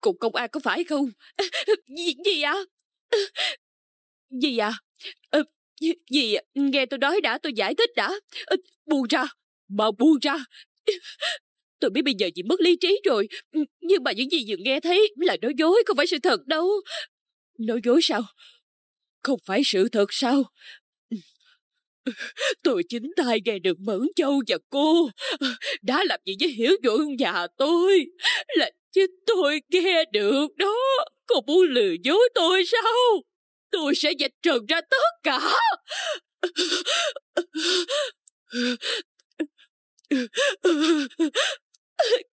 Cục công an có phải không? Gì, gì À? Gì À? Gì, gì nghe tôi nói đã tôi giải thích đã ờ, buông ra mà buông ra tôi biết bây giờ chị mất lý trí rồi nhưng mà những gì vừa nghe thấy là nói dối không phải sự thật đâu nói dối sao không phải sự thật sao Tôi chính tay gây được Mẫn Châu và cô. Đã làm gì với hiểu dỗi ông già tôi? Là chính tôi nghe được đó. Cô muốn lừa dối tôi sao? Tôi sẽ dịch trần ra tất cả.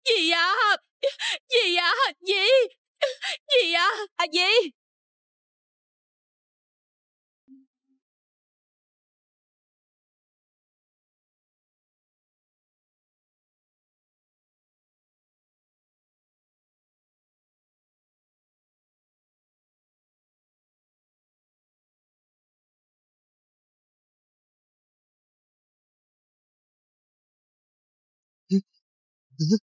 Dì à, gì à, dì, gì à, à dì. Hmm.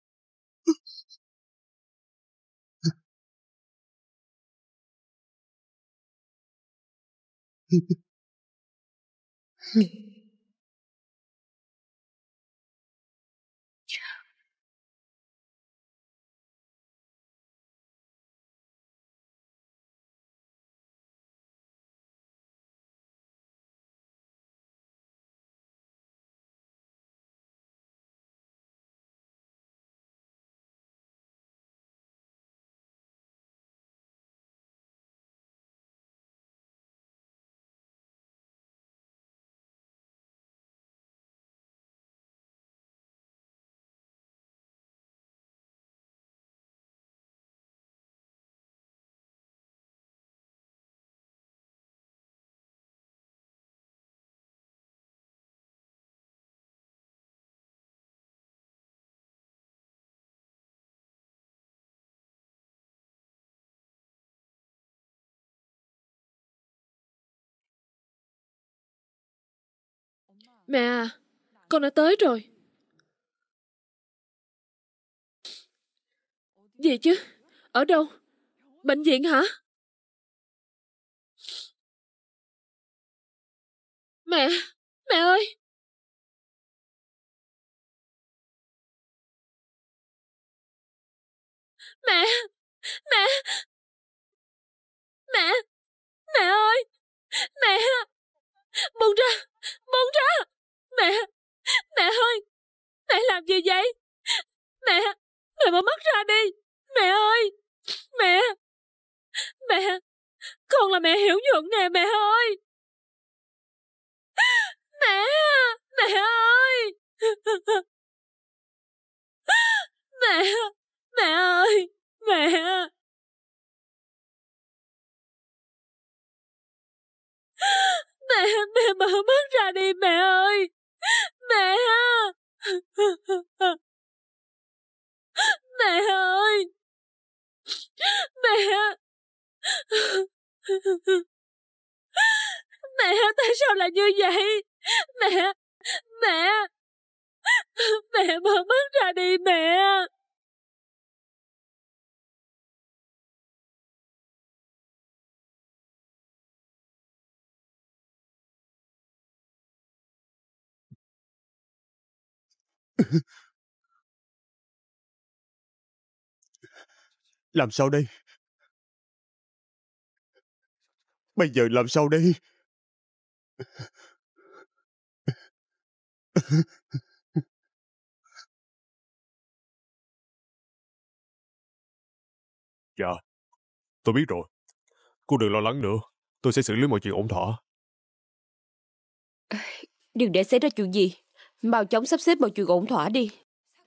Mẹ à, con đã tới rồi. Gì chứ? Ở đâu? Bệnh viện hả? Mẹ, mẹ ơi! Mẹ, mẹ, mẹ, mẹ ơi, mẹ, à! buông ra, buông ra. Mẹ, mẹ ơi, mẹ làm gì vậy? Mẹ, mẹ mở mắt ra đi, mẹ ơi, mẹ, mẹ, con là mẹ hiểu nhuận nè mẹ ơi. Mẹ, mẹ ơi. Mẹ, mẹ ơi, mẹ. Mẹ, mẹ mở mắt ra đi mẹ ơi. Mẹ! Mẹ ơi! Mẹ! Mẹ tại sao lại như vậy? Mẹ! Mẹ! Mẹ mở mắt ra đi mẹ! Làm sao đây? Bây giờ làm sao đây? Dạ, tôi biết rồi. Cô đừng lo lắng nữa, tôi sẽ xử lý mọi chuyện ổn thỏa. Đừng để xảy ra chuyện gì. Mau chóng sắp xếp mọi chuyện ổn thỏa đi.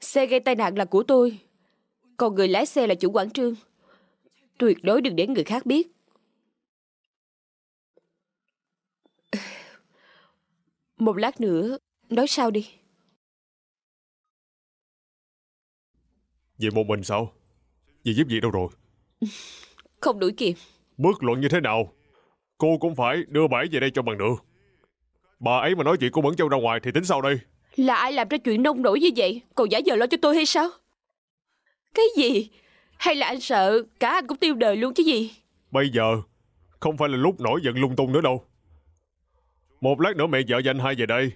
Xe gây tai nạn là của tôi. Còn người lái xe là chủ quảng trương. Tuyệt đối đừng để người khác biết. Một lát nữa, nói sau đi. Về một mình sao? Về giúp gì đâu rồi? Không đuổi kịp. Bước luận như thế nào? Cô cũng phải đưa bà ấy về đây cho bằng được. Bà ấy mà nói chuyện cô Mẫn Châu ra ngoài thì tính sao đây? Là ai làm ra chuyện nông nổi như vậy Còn giả giờ lo cho tôi hay sao Cái gì Hay là anh sợ cả anh cũng tiêu đời luôn chứ gì Bây giờ Không phải là lúc nổi giận lung tung nữa đâu Một lát nữa mẹ vợ và anh hai về đây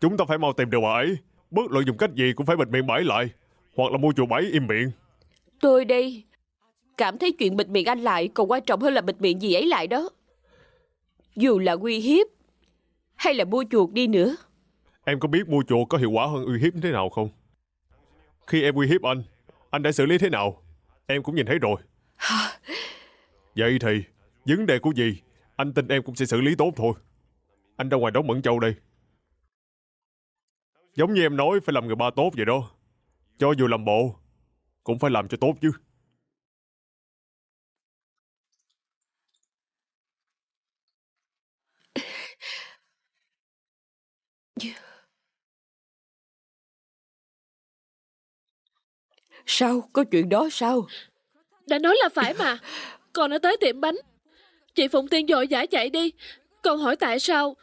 Chúng ta phải mau tìm được bà ấy Bất luận dùng cách gì cũng phải bịt miệng bẫy lại Hoặc là mua chùa bẫy im miệng Tôi đây Cảm thấy chuyện bịt miệng anh lại Còn quan trọng hơn là bịt miệng gì ấy lại đó Dù là nguy hiếp Hay là mua chuột đi nữa Em có biết mua chuột có hiệu quả hơn uy hiếp thế nào không? Khi em uy hiếp anh, anh đã xử lý thế nào? Em cũng nhìn thấy rồi. Vậy thì, vấn đề của gì, anh tin em cũng sẽ xử lý tốt thôi. Anh ra ngoài đóng Mẫn Châu đây. Giống như em nói, phải làm người ba tốt vậy đó. Cho dù làm bộ, cũng phải làm cho tốt chứ. Yeah. Sao? Có chuyện đó sao? Đã nói là phải mà. Còn nó tới tiệm bánh. Chị Phụng Tiên dội giải chạy đi. Còn hỏi tại sao?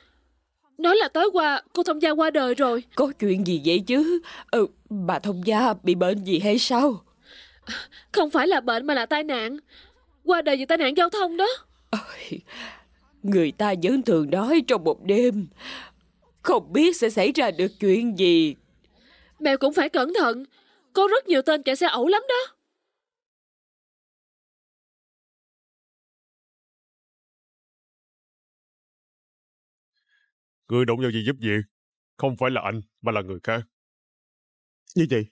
Nói là tối qua cô Thông Gia qua đời rồi. Có chuyện gì vậy chứ? Ừ, bà Thông Gia bị bệnh gì hay sao? Không phải là bệnh mà là tai nạn. Qua đời vì tai nạn giao thông đó. người ta vẫn thường nói trong một đêm. Không biết sẽ xảy ra được chuyện gì. Mẹ cũng phải cẩn thận. Có rất nhiều tên chạy xe ẩu lắm đó. Người đụng vào gì giúp gì? Không phải là anh, mà là người khác. Như vậy?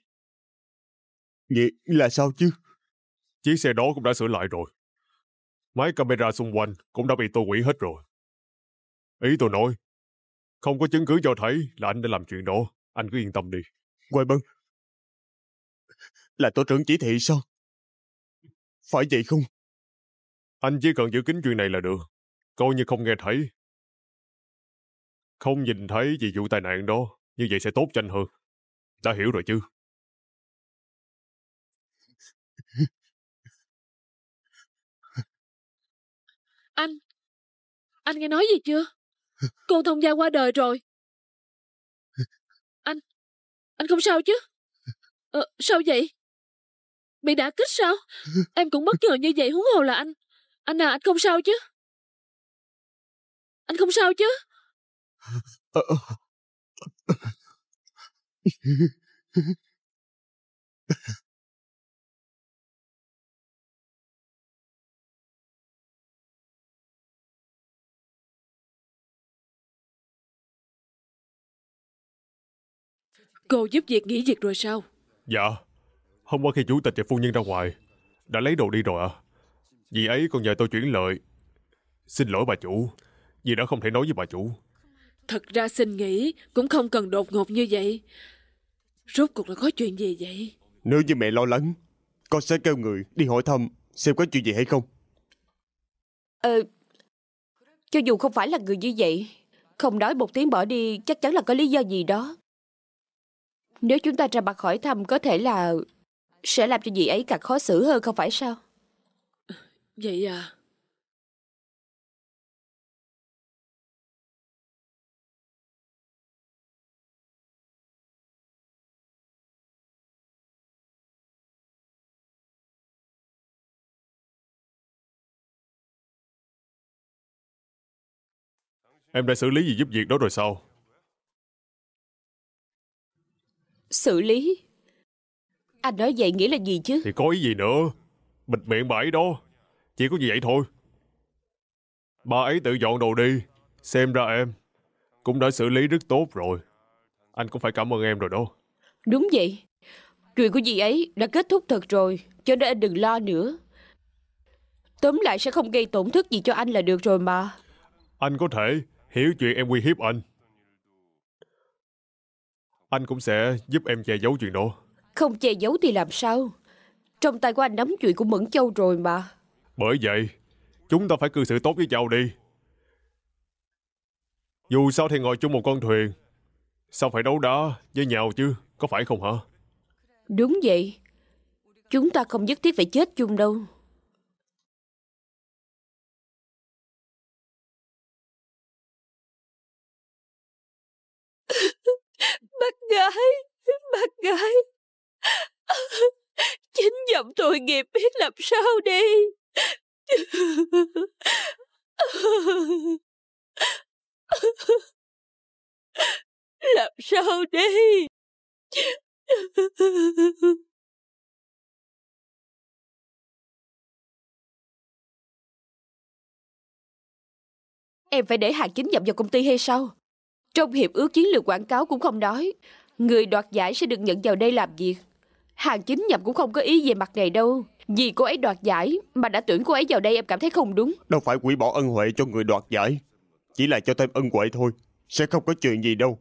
Vậy là sao chứ? Chiếc xe đó cũng đã sửa lại rồi. Máy camera xung quanh cũng đã bị tôi quỷ hết rồi. Ý tôi nói, không có chứng cứ cho thấy là anh đã làm chuyện đó. Anh cứ yên tâm đi. Quay bưng, là tổ trưởng chỉ thị sao? Phải vậy không? Anh chỉ cần giữ kín chuyện này là được. Coi như không nghe thấy. Không nhìn thấy vì vụ tai nạn đó. Như vậy sẽ tốt cho anh hơn. Đã hiểu rồi chứ? Anh, anh nghe nói gì chưa? Cô thông gia qua đời rồi. Anh, anh không sao chứ? Ờ, sao vậy? Bị đã kích sao? Em cũng bất ngờ như vậy huống hồ là anh. Anh à, anh không sao chứ? Anh không sao chứ? Cô giúp việc nghỉ việc rồi sao? Dạ Hôm qua khi chủ tịch và phu nhân ra ngoài, đã lấy đồ đi rồi à? Dì ấy còn nhờ tôi chuyển lời. Xin lỗi bà chủ, dì đã không thể nói với bà chủ. Thật ra xin nghĩ cũng không cần đột ngột như vậy. Rốt cuộc là có chuyện gì vậy? Nếu như mẹ lo lắng, con sẽ kêu người đi hỏi thăm xem có chuyện gì hay không. Ờ, cho dù không phải là người như vậy, không nói một tiếng bỏ đi chắc chắn là có lý do gì đó. Nếu chúng ta ra mặt hỏi thăm có thể là sẽ làm cho dì ấy càng khó xử hơn không phải sao? Vậy à? Em đã xử lý gì giúp việc đó rồi sao? Xử lý? Anh nói vậy nghĩ là gì chứ? Thì có ý gì nữa. Bịt miệng bà ấy đó. Chỉ có như vậy thôi. Bà ấy tự dọn đồ đi. Xem ra em. Cũng đã xử lý rất tốt rồi. Anh cũng phải cảm ơn em rồi đó. Đúng vậy. Chuyện của dì ấy đã kết thúc thật rồi. Cho nên anh đừng lo nữa. Tóm lại sẽ không gây tổn thất gì cho anh là được rồi mà. Anh có thể hiểu chuyện em uy hiếp anh. Anh cũng sẽ giúp em che giấu chuyện đó. Không che giấu thì làm sao Trong tay của anh nắm chuyện của Mẫn Châu rồi mà Bởi vậy Chúng ta phải cư xử tốt với nhau đi Dù sao thì ngồi chung một con thuyền Sao phải đấu đá với nhau chứ Có phải không hả Đúng vậy Chúng ta không nhất thiết phải chết chung đâu Bác gái Bác gái chồng tội nghiệp biết làm sao đi. làm sao đi. Em phải để Hà chính nhập vào công ty hay sao? Trong hiệp ước chiến lược quảng cáo cũng không nói, người đoạt giải sẽ được nhận vào đây làm việc. Hàng chính nhậm cũng không có ý về mặt này đâu Vì cô ấy đoạt giải Mà đã tuyển cô ấy vào đây em cảm thấy không đúng Đâu phải quỷ bỏ ân huệ cho người đoạt giải Chỉ là cho thêm ân huệ thôi Sẽ không có chuyện gì đâu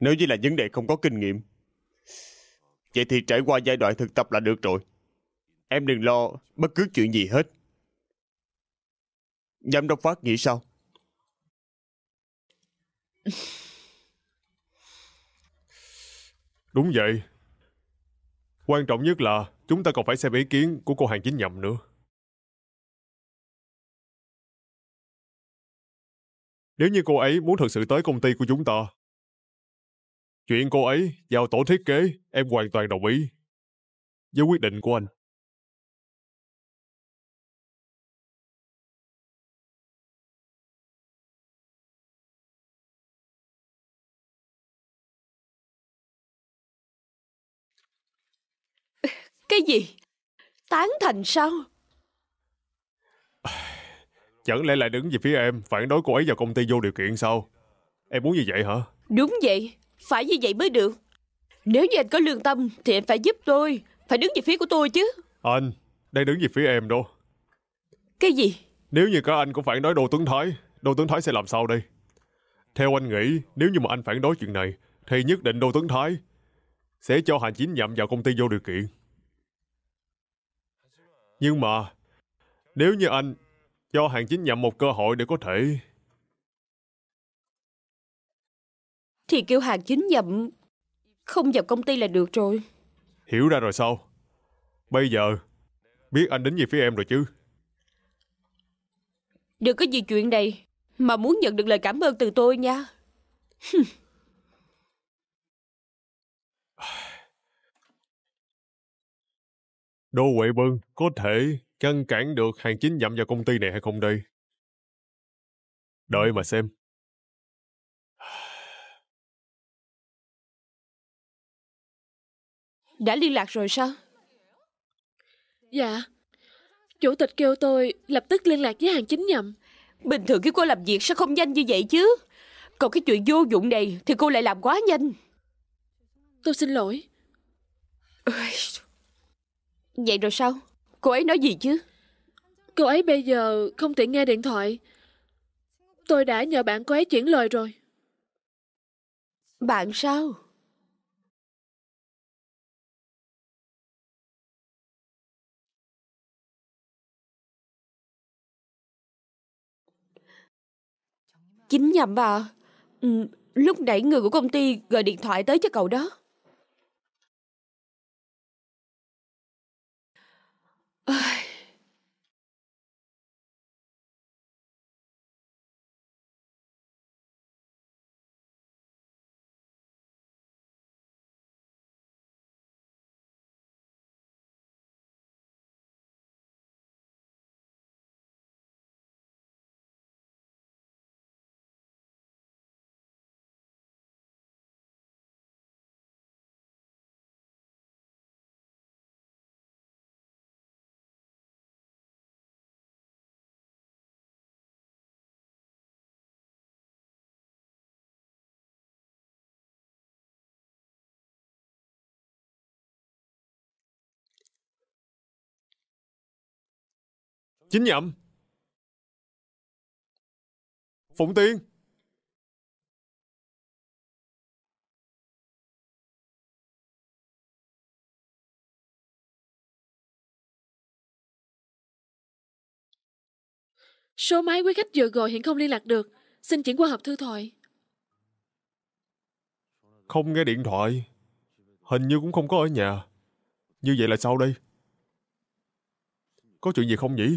Nếu như là vấn đề không có kinh nghiệm Vậy thì trải qua giai đoạn thực tập là được rồi Em đừng lo bất cứ chuyện gì hết Giám đốc phát nghĩ sao Đúng vậy Quan trọng nhất là chúng ta còn phải xem ý kiến của cô hàng chính nhậm nữa. Nếu như cô ấy muốn thực sự tới công ty của chúng ta, chuyện cô ấy vào tổ thiết kế em hoàn toàn đồng ý với quyết định của anh. Cái gì? Tán thành sao? Chẳng lẽ lại đứng về phía em Phản đối cô ấy vào công ty vô điều kiện sao Em muốn như vậy hả Đúng vậy Phải như vậy mới được Nếu như anh có lương tâm Thì anh phải giúp tôi Phải đứng về phía của tôi chứ Anh Đang đứng về phía em đâu. Cái gì Nếu như cả anh cũng phản đối Đô Tuấn Thái Đô Tuấn Thái sẽ làm sao đây Theo anh nghĩ Nếu như mà anh phản đối chuyện này Thì nhất định Đô Tuấn Thái Sẽ cho Hà Chính nhậm vào công ty vô điều kiện nhưng mà, nếu như anh cho hàng chính nhậm một cơ hội để có thể... Thì kêu hàng chính nhậm không vào công ty là được rồi. Hiểu ra rồi sao? Bây giờ, biết anh đến về phía em rồi chứ? Đừng có gì chuyện này mà muốn nhận được lời cảm ơn từ tôi nha. Đô Huệ Bân có thể ngăn cản được hàng chính nhậm vào công ty này hay không đây? Đợi mà xem. Đã liên lạc rồi sao? Dạ. Chủ tịch kêu tôi lập tức liên lạc với hàng chính nhậm. Bình thường khi cô làm việc sao không nhanh như vậy chứ? Còn cái chuyện vô dụng này thì cô lại làm quá nhanh. Tôi xin lỗi. Ôi. Vậy rồi sao? Cô ấy nói gì chứ? Cô ấy bây giờ không tiện nghe điện thoại. Tôi đã nhờ bạn cô ấy chuyển lời rồi. Bạn sao? Chính nhầm bà. Ừ, lúc nãy người của công ty gọi điện thoại tới cho cậu đó. Chính nhậm. Phụng Tiên. Số máy quý khách vừa gọi hiện không liên lạc được. Xin chuyển qua hộp thư thoại. Không nghe điện thoại. Hình như cũng không có ở nhà. Như vậy là sao đây? Có chuyện gì không nhỉ?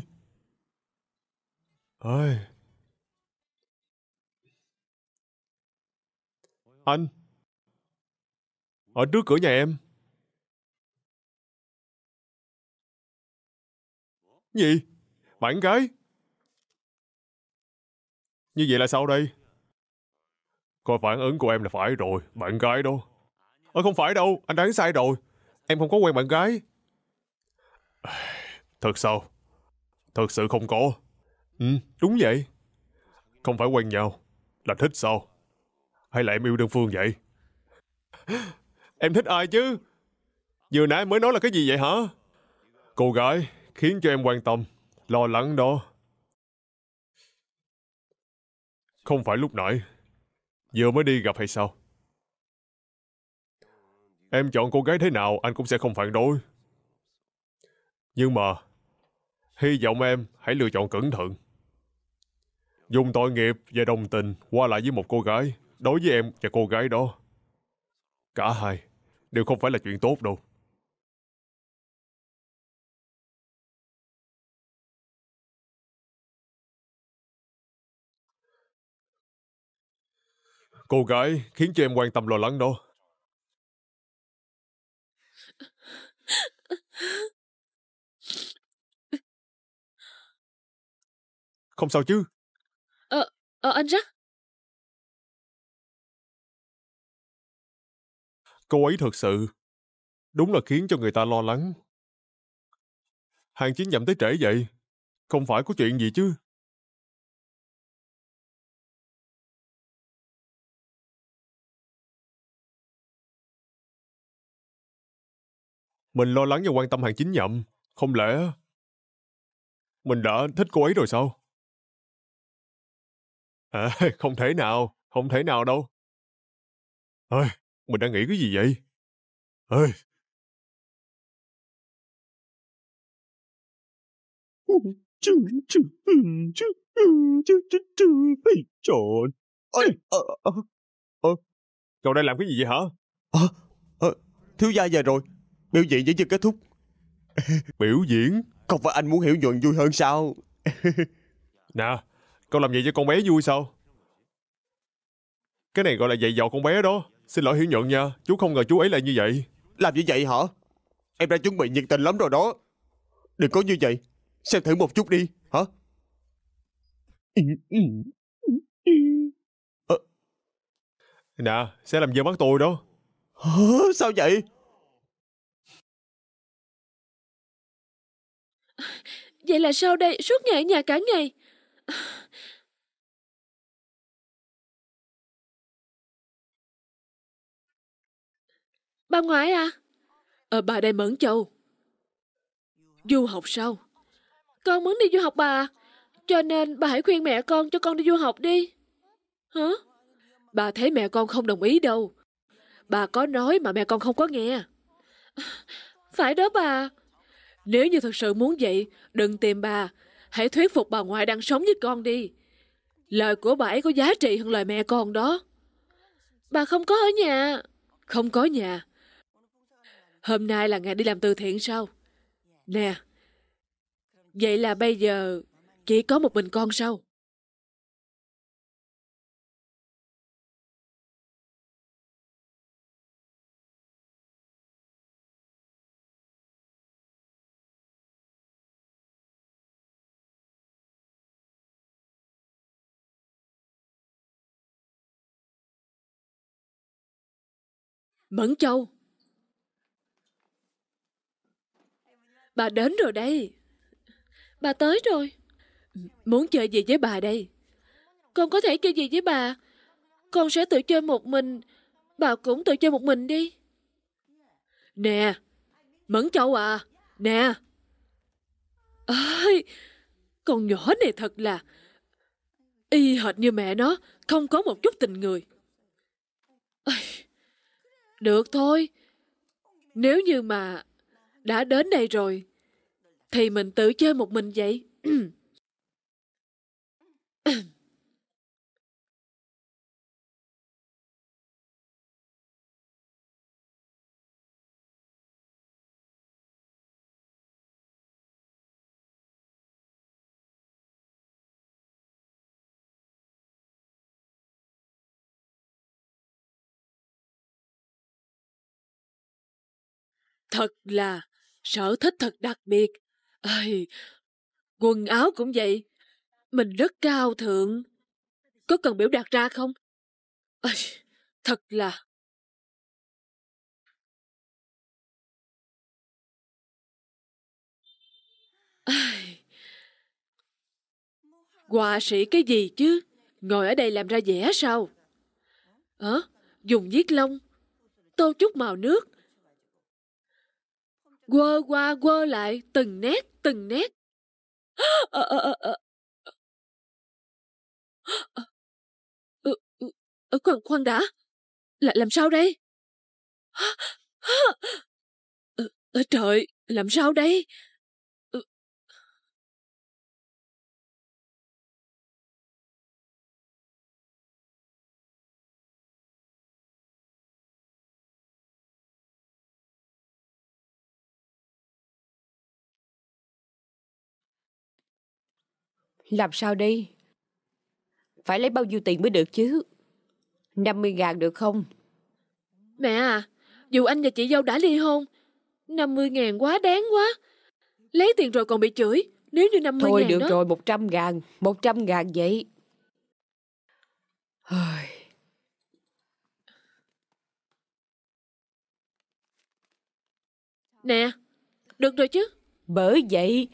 ơi anh ở trước cửa nhà em gì bạn gái như vậy là sao đây coi phản ứng của em là phải rồi bạn gái đó ơ ờ, không phải đâu anh đoán sai rồi em không có quen bạn gái thật sao thật sự không có Ừ, đúng vậy. Không phải quen nhau, là thích sao? Hay là em yêu đơn phương vậy? em thích ai chứ? Vừa nãy mới nói là cái gì vậy hả? Cô gái khiến cho em quan tâm, lo lắng đó. Không phải lúc nãy, vừa mới đi gặp hay sao? Em chọn cô gái thế nào anh cũng sẽ không phản đối. Nhưng mà, hy vọng em hãy lựa chọn cẩn thận dùng tội nghiệp và đồng tình qua lại với một cô gái đối với em và cô gái đó. Cả hai đều không phải là chuyện tốt đâu. Cô gái khiến cho em quan tâm lo lắng đó. Không sao chứ? Ờ anh Jack. Cô ấy thật sự đúng là khiến cho người ta lo lắng. Hàng chiến nhậm tới trễ vậy, không phải có chuyện gì chứ. Mình lo lắng và quan tâm hàng chính nhậm, không lẽ mình đã thích cô ấy rồi sao? À, không thể nào, không thể nào đâu. Ơi, mình đang nghĩ cái gì vậy? Ơi. Trời ơi. Ờ, ờ, ờ. Cậu đang làm cái gì vậy hả? à, à, thiếu gia về rồi. Biểu diễn vẫn chưa kết thúc. Biểu diễn? Không phải anh muốn hiểu nhuận vui hơn sao? nè, con làm vậy cho con bé vui sao? Cái này gọi là dạy dò con bé đó. Xin lỗi hiểu nhận nha, chú không ngờ chú ấy là như vậy. Làm như vậy hả? Em đã chuẩn bị nhiệt tình lắm rồi đó. Đừng có như vậy. Xem thử một chút đi, hả? À. Nè, sẽ làm giờ mắt tôi đó. Sao vậy? Vậy là sao đây? Suốt ngày ở nhà cả ngày. Bà ngoại à? Ờ, bà đây mẫn châu. Du học sao? Con muốn đi du học bà, à? cho nên bà hãy khuyên mẹ con cho con đi du học đi. Hả? Bà thấy mẹ con không đồng ý đâu. Bà có nói mà mẹ con không có nghe. Phải đó bà. Nếu như thật sự muốn vậy, đừng tìm bà. Hãy thuyết phục bà ngoại đang sống với con đi. Lời của bà ấy có giá trị hơn lời mẹ con đó. Bà không có ở nhà. Không có nhà. Hôm nay là ngày đi làm từ thiện sao? Nè, vậy là bây giờ chỉ có một mình con sao? Mẫn Châu Bà đến rồi đây. Bà tới rồi. Muốn chơi gì với bà đây? Con có thể chơi gì với bà? Con sẽ tự chơi một mình. Bà cũng tự chơi một mình đi. Nè, Mẫn Châu à, nè. Ơi, con nhỏ này thật là y hệt như mẹ nó, không có một chút tình người. được thôi, nếu như mà đã đến đây rồi thì mình tự chơi một mình vậy thật là sở thích thật đặc biệt. Ây, quần áo cũng vậy. Mình rất cao thượng. Có cần biểu đạt ra không? Ây, thật là... Ai... Họa sĩ cái gì chứ? Ngồi ở đây làm ra vẽ sao? Hả? dùng viết lông, tô chút màu nước, quơ qua quơ lại từng nét từng nét. À, à, à, ừ, ừ, khoan, khoan đã, là, làm sao đây? Ờ, ờ, trời, làm sao đây? Làm sao đi? Phải lấy bao nhiêu tiền mới được chứ? 50 ngàn được không? Mẹ à, dù anh và chị dâu đã ly hôn, 50 ngàn quá đáng quá. Lấy tiền rồi còn bị chửi, nếu như 50 Thôi, ngàn Thôi được đó... rồi, 100 ngàn, 100 ngàn vậy. Nè, được rồi chứ. Bởi vậy,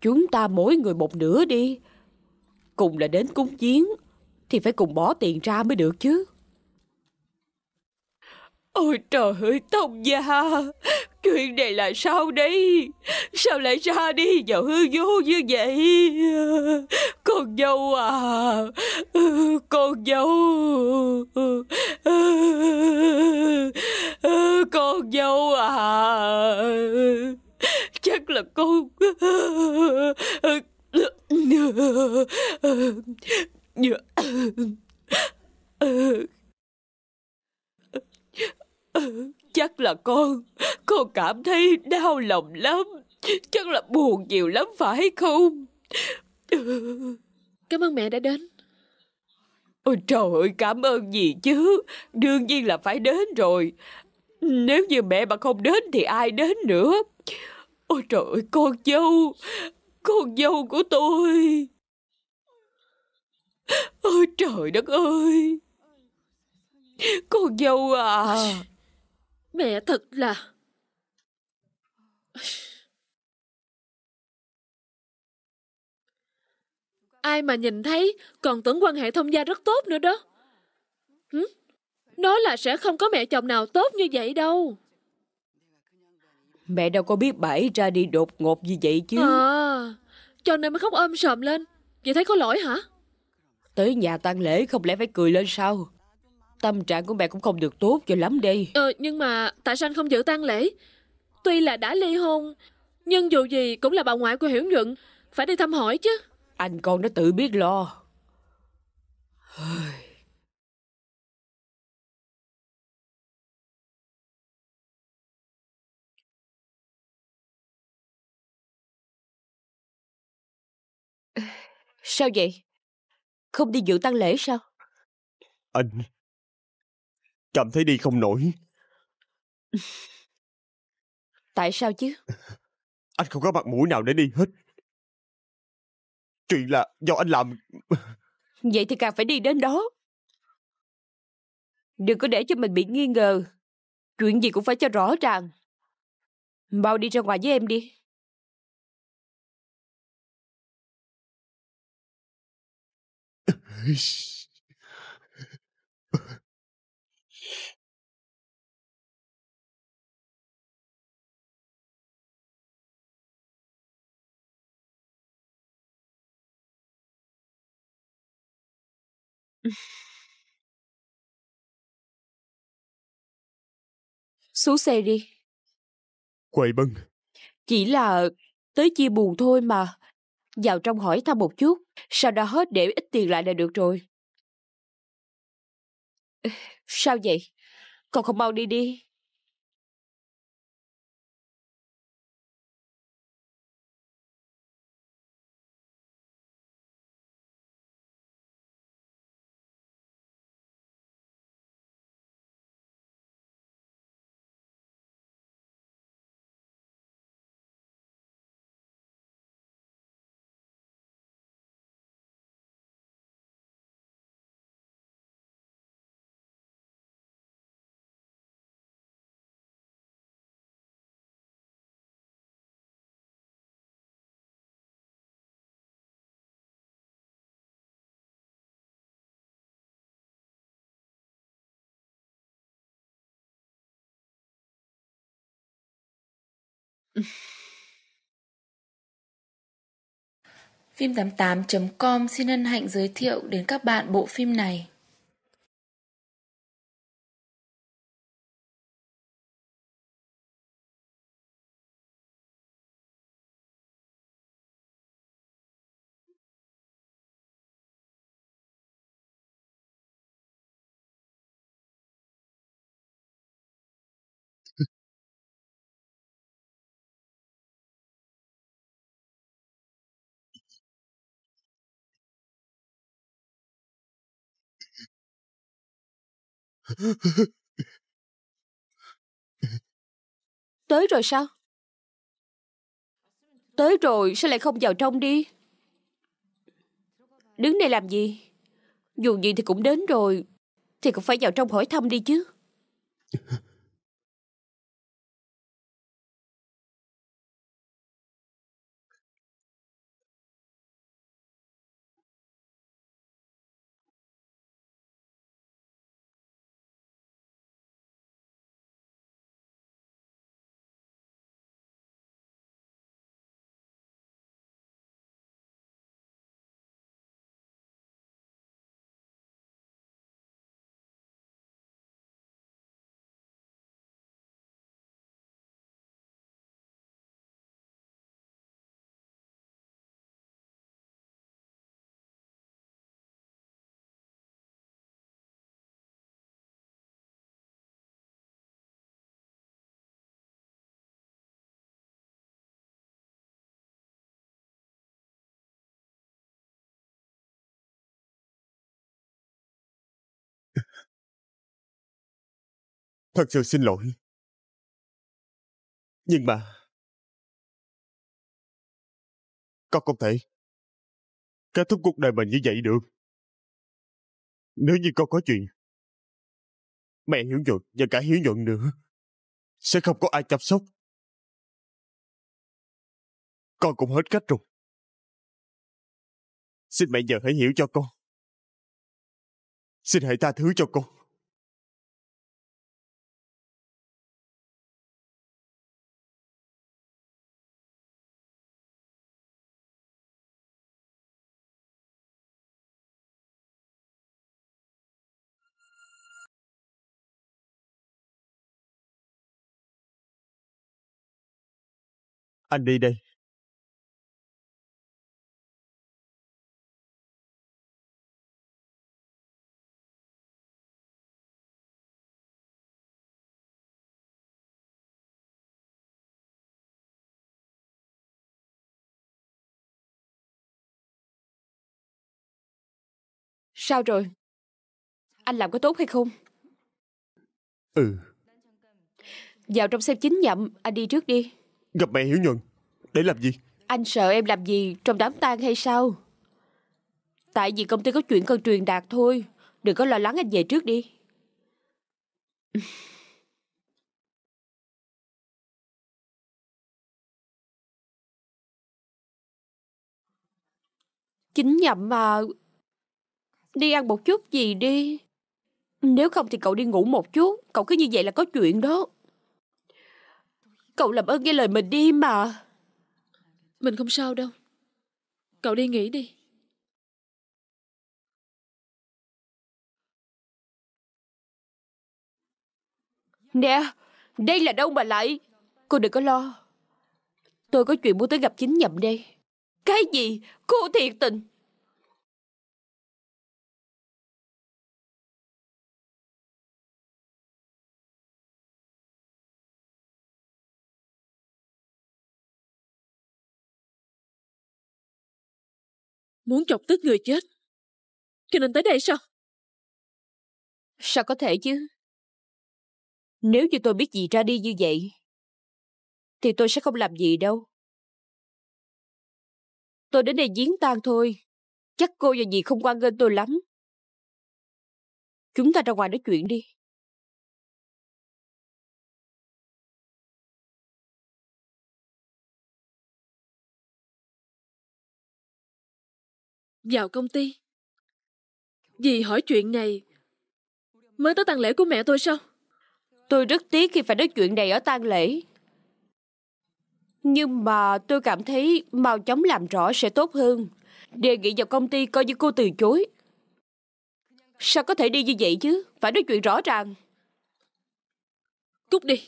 chúng ta mỗi người một nửa đi cùng là đến cúng giếng thì phải cùng bỏ tiền ra mới được chứ. Ôi trời ơi Tông Gia Chuyện này là sao đây Sao lại ra đi vào hư vô như vậy Con dâu à Con dâu Con dâu à Chắc là con Chắc là con Con cảm thấy đau lòng lắm Chắc là buồn nhiều lắm phải không Cảm ơn mẹ đã đến Ôi trời ơi cảm ơn gì chứ Đương nhiên là phải đến rồi Nếu như mẹ mà không đến thì ai đến nữa Ôi trời ơi con dâu con dâu của tôi Ôi trời đất ơi Con dâu à Mẹ thật là Ai mà nhìn thấy Còn tưởng quan hệ thông gia rất tốt nữa đó Nói là sẽ không có mẹ chồng nào tốt như vậy đâu Mẹ đâu có biết bà ấy ra đi đột ngột như vậy chứ à. Cho nên mới khóc ôm sòm lên Vậy thấy có lỗi hả Tới nhà tang lễ không lẽ phải cười lên sao Tâm trạng của mẹ cũng không được tốt cho lắm đi Ờ nhưng mà tại sao anh không giữ tang lễ Tuy là đã ly hôn Nhưng dù gì cũng là bà ngoại của Hiểu Nhuận Phải đi thăm hỏi chứ Anh con đã tự biết lo Sao vậy? Không đi dự tang lễ sao? Anh cảm thấy đi không nổi. Tại sao chứ? Anh không có mặt mũi nào để đi hết. Chuyện là do anh làm. Vậy thì càng phải đi đến đó. Đừng có để cho mình bị nghi ngờ. Chuyện gì cũng phải cho rõ ràng. Mau đi ra ngoài với em đi. Xuống xe đi. Quầy bưng Chỉ là tới chia buồn thôi mà. Vào trong hỏi thăm một chút. Sau đó hết để ít tiền lại là được rồi. Sao vậy? Còn không mau đi đi. Phim88.com xin hân hạnh giới thiệu đến các bạn bộ phim này. Tới rồi sao? Tới rồi sao lại không vào trong đi? Đứng đây làm gì? Dù gì thì cũng đến rồi Thì cũng phải vào trong hỏi thăm đi chứ Thật sự xin lỗi. Nhưng mà... Con không thể kết thúc cuộc đời mình như vậy được. Nếu như con có chuyện, mẹ hiểu Nhuận và cả hiểu Nhuận nữa, sẽ không có ai chăm sóc. Con cũng hết cách rồi. Xin mẹ giờ hãy hiểu cho con. Xin hãy tha thứ cho con. anh đi đây. Sao rồi? Anh làm có tốt hay không? Ừ. Vào trong xem chính nhậm, anh đi trước đi. Gặp mẹ Hiểu Nhuận Để làm gì Anh sợ em làm gì trong đám tang hay sao Tại vì công ty có chuyện cần truyền đạt thôi Đừng có lo lắng anh về trước đi Chính nhậm mà Đi ăn một chút gì đi Nếu không thì cậu đi ngủ một chút Cậu cứ như vậy là có chuyện đó Cậu làm ơn nghe lời mình đi mà Mình không sao đâu Cậu đi nghỉ đi Nè Đây là đâu mà lại Cô đừng có lo Tôi có chuyện muốn tới gặp chính nhậm đây Cái gì Cô thiệt tình Muốn chọc tức người chết. Cho nên tới đây sao? Sao có thể chứ? Nếu như tôi biết gì ra đi như vậy, thì tôi sẽ không làm gì đâu. Tôi đến đây giếng tang thôi. Chắc cô và dì không quan nghênh tôi lắm. Chúng ta ra ngoài nói chuyện đi. vào công ty. vì hỏi chuyện này mới tới tang lễ của mẹ tôi sao? Tôi rất tiếc khi phải nói chuyện này ở tang lễ. Nhưng mà tôi cảm thấy mau chóng làm rõ sẽ tốt hơn. Đề nghị vào công ty coi như cô từ chối. Sao có thể đi như vậy chứ? Phải nói chuyện rõ ràng. Cút đi.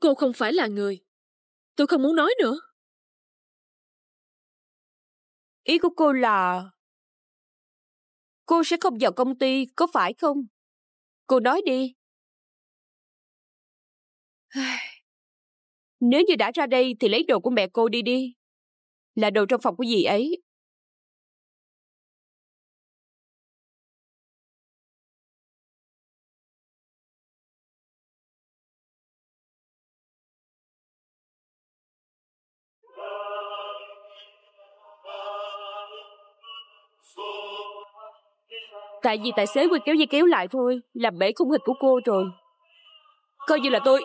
Cô không phải là người. Tôi không muốn nói nữa. Ý của cô là... Cô sẽ không vào công ty, có phải không? Cô nói đi. Nếu như đã ra đây thì lấy đồ của mẹ cô đi đi. Là đồ trong phòng của dì ấy, Tại vì tài xế quay kéo dây kéo lại thôi, làm bể khung hình của cô rồi. Coi như là tôi...